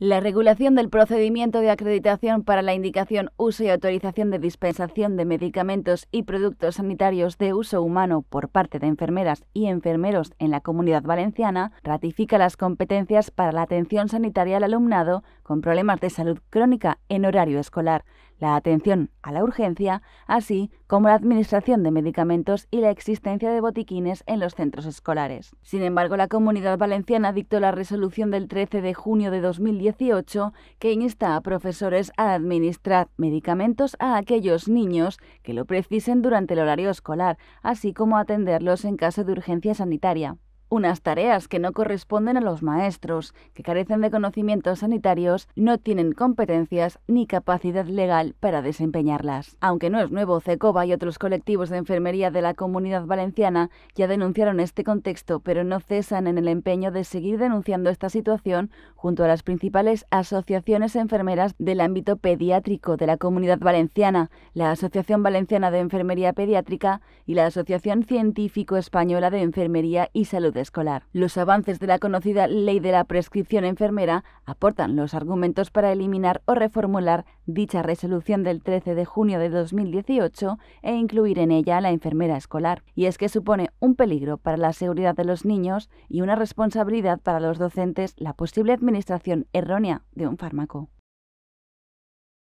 La regulación del procedimiento de acreditación para la indicación, uso y autorización de dispensación de medicamentos y productos sanitarios de uso humano por parte de enfermeras y enfermeros en la comunidad valenciana ratifica las competencias para la atención sanitaria al alumnado con problemas de salud crónica en horario escolar, la atención a la urgencia, así como la administración de medicamentos y la existencia de botiquines en los centros escolares. Sin embargo, la Comunidad Valenciana dictó la resolución del 13 de junio de 2018 que insta a profesores a administrar medicamentos a aquellos niños que lo precisen durante el horario escolar, así como atenderlos en caso de urgencia sanitaria unas tareas que no corresponden a los maestros, que carecen de conocimientos sanitarios, no tienen competencias ni capacidad legal para desempeñarlas. Aunque no es nuevo, CECOBA y otros colectivos de enfermería de la comunidad valenciana ya denunciaron este contexto, pero no cesan en el empeño de seguir denunciando esta situación junto a las principales asociaciones enfermeras del ámbito pediátrico de la comunidad valenciana, la Asociación Valenciana de Enfermería Pediátrica y la Asociación Científico Española de Enfermería y Salud escolar. Los avances de la conocida ley de la prescripción enfermera aportan los argumentos para eliminar o reformular dicha resolución del 13 de junio de 2018 e incluir en ella a la enfermera escolar. Y es que supone un peligro para la seguridad de los niños y una responsabilidad para los docentes la posible administración errónea de un fármaco.